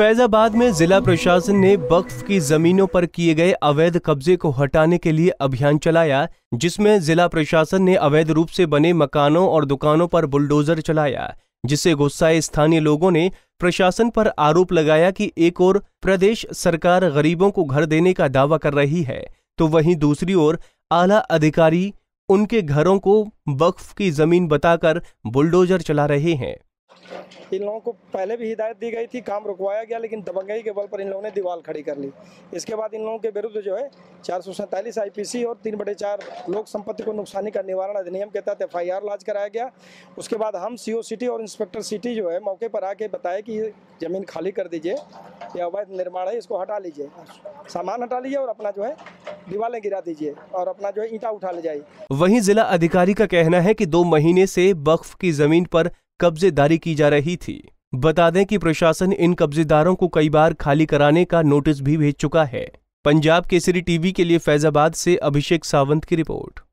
फैजाबाद में जिला प्रशासन ने वक्फ की जमीनों पर किए गए अवैध कब्जे को हटाने के लिए अभियान चलाया जिसमें जिला प्रशासन ने अवैध रूप से बने मकानों और दुकानों पर बुलडोजर चलाया जिससे गुस्साए स्थानीय लोगों ने प्रशासन पर आरोप लगाया कि एक और प्रदेश सरकार गरीबों को घर देने का दावा कर रही है तो वहीं दूसरी ओर आला अधिकारी उनके घरों को वक्फ की जमीन बताकर बुलडोजर चला रहे हैं इन लोगों को पहले भी हिदायत दी गई थी काम रुकवाया गया लेकिन दबंगई के बल पर इन लोगों ने दीवार खड़ी कर ली इसके बाद इन लोगों के विरुद्ध जो है चार सौ सैंतालीस आई और तीन बड़े चार लोक संपत्ति को नुकसानी का निवारण अधिनियम के तहत एफ आई लाज कराया गया उसके बाद हम सी सिटी और इंस्पेक्टर सिटी जो है मौके पर आके बताए कि ज़मीन खाली कर दीजिए ये अवैध निर्माण है इसको हटा लीजिए सामान हटा लीजिए और अपना जो है दीवारें गिरा दीजिए और अपना जो है ईटा उठा ले जाइए वहीं जिला अधिकारी का कहना है कि दो महीने से वक्फ की जमीन पर कब्जेदारी की जा रही थी बता दें कि प्रशासन इन कब्जेदारों को कई बार खाली कराने का नोटिस भी भेज चुका है पंजाब केसरी टीवी के लिए फैजाबाद से अभिषेक सावंत की रिपोर्ट